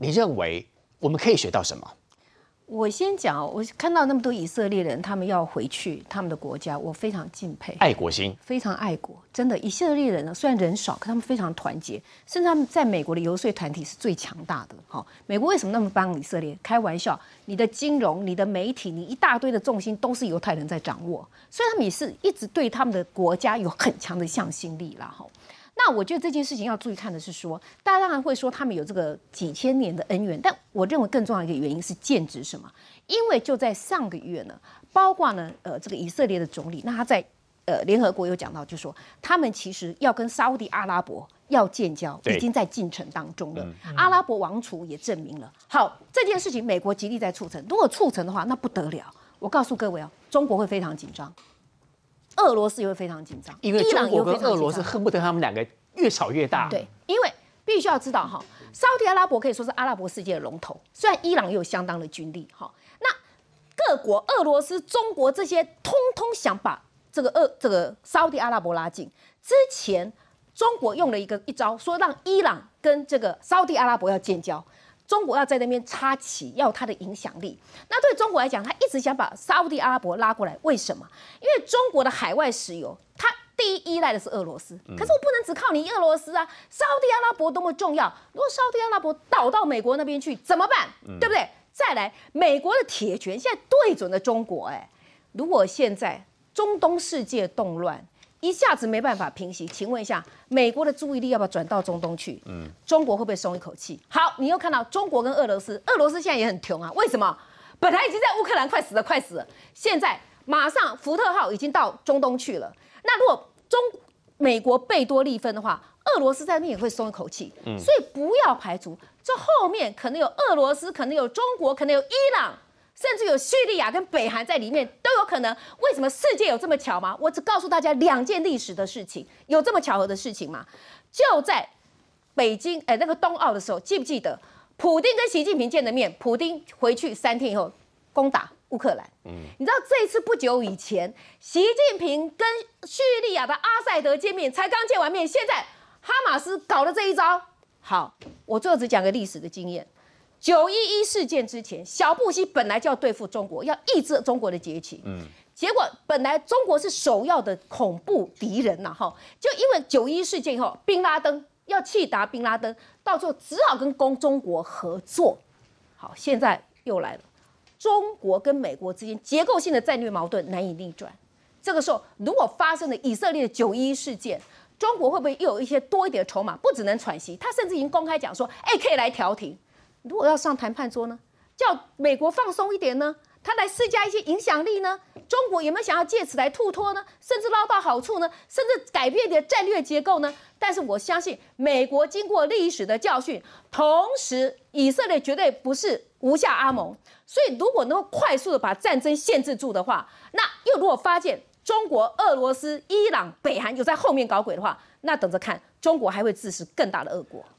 你认为我们可以学到什么？我先讲我看到那么多以色列人，他们要回去他们的国家，我非常敬佩爱国心，非常爱国。真的，以色列人呢，虽然人少，可他们非常团结，甚至他们在美国的游说团体是最强大的。哈，美国为什么那么帮以色列？开玩笑，你的金融、你的媒体、你一大堆的重心都是犹太人在掌握，所以他们也是一直对他们的国家有很强的向心力啦。哈。那我觉得这件事情要注意看的是说，大家当然会说他们有这个几千年的恩怨，但我认为更重要的一个原因是剑指什么？因为就在上个月呢，包括呢，呃，这个以色列的总理，那他在呃联合国有讲到，就说他们其实要跟沙特阿拉伯要建交，已经在进程当中了。阿拉伯王储也证明了，好这件事情，美国极力在促成。如果促成的话，那不得了。我告诉各位哦，中国会非常紧张。俄罗斯也会非常紧张，伊朗跟俄罗斯恨不得他们两个越吵越大。对，因为必须要知道哈，沙特阿拉伯可以说是阿拉伯世界的龙头，虽然伊朗有相当的军力哈，那各国、俄罗斯、中国这些通通想把这个俄这个沙特阿拉伯拉近。之前中国用了一个一招，说让伊朗跟这个沙特阿拉伯要建交。中国要在那边插旗，要它的影响力。那对中国来讲，他一直想把沙特阿拉伯拉过来，为什么？因为中国的海外石油，它第一依赖的是俄罗斯。可是我不能只靠你俄罗斯啊！沙特阿拉伯多么重要！如果沙特阿拉伯倒到美国那边去，怎么办？对不对？再来，美国的铁拳现在对准了中国。哎，如果现在中东世界动乱，一下子没办法平息，请问一下，美国的注意力要不要转到中东去？嗯，中国会不会松一口气？好，你又看到中国跟俄罗斯，俄罗斯现在也很穷啊，为什么？本来已经在乌克兰快死了，快死了，现在马上福特号已经到中东去了。那如果中美国贝多利芬的话，俄罗斯在那边也会松一口气。嗯，所以不要排除这后面可能有俄罗斯，可能有中国，可能有伊朗，甚至有叙利亚跟北韩在里面。可能为什么世界有这么巧吗？我只告诉大家两件历史的事情，有这么巧合的事情吗？就在北京，哎，那个冬奥的时候，记不记得普丁跟习近平见的面？普丁回去三天以后攻打乌克兰。嗯，你知道这一次不久以前，习近平跟叙利亚的阿塞德见面，才刚见完面，现在哈马斯搞了这一招。好，我最后只讲个历史的经验。九一一事件之前，小布希本来就要对付中国，要抑制中国的崛起。嗯，结果本来中国是首要的恐怖敌人呐，哈。就因为九一一事件以后 b 拉登要气达 b 拉登，到最候只好跟中中国合作。好，现在又来了，中国跟美国之间结构性的战略矛盾难以逆转。这个时候，如果发生了以色列的九一一事件，中国会不会又有一些多一点的筹码？不只能喘息，他甚至已经公开讲说，哎，可以来调停。如果要上谈判桌呢，叫美国放松一点呢，他来施加一些影响力呢？中国有没有想要借此来脱脱呢？甚至捞到好处呢？甚至改变你的战略结构呢？但是我相信，美国经过历史的教训，同时以色列绝对不是无下阿蒙，所以如果能够快速的把战争限制住的话，那又如果发现中国、俄罗斯、伊朗、北韩有在后面搞鬼的话，那等着看，中国还会自食更大的恶果。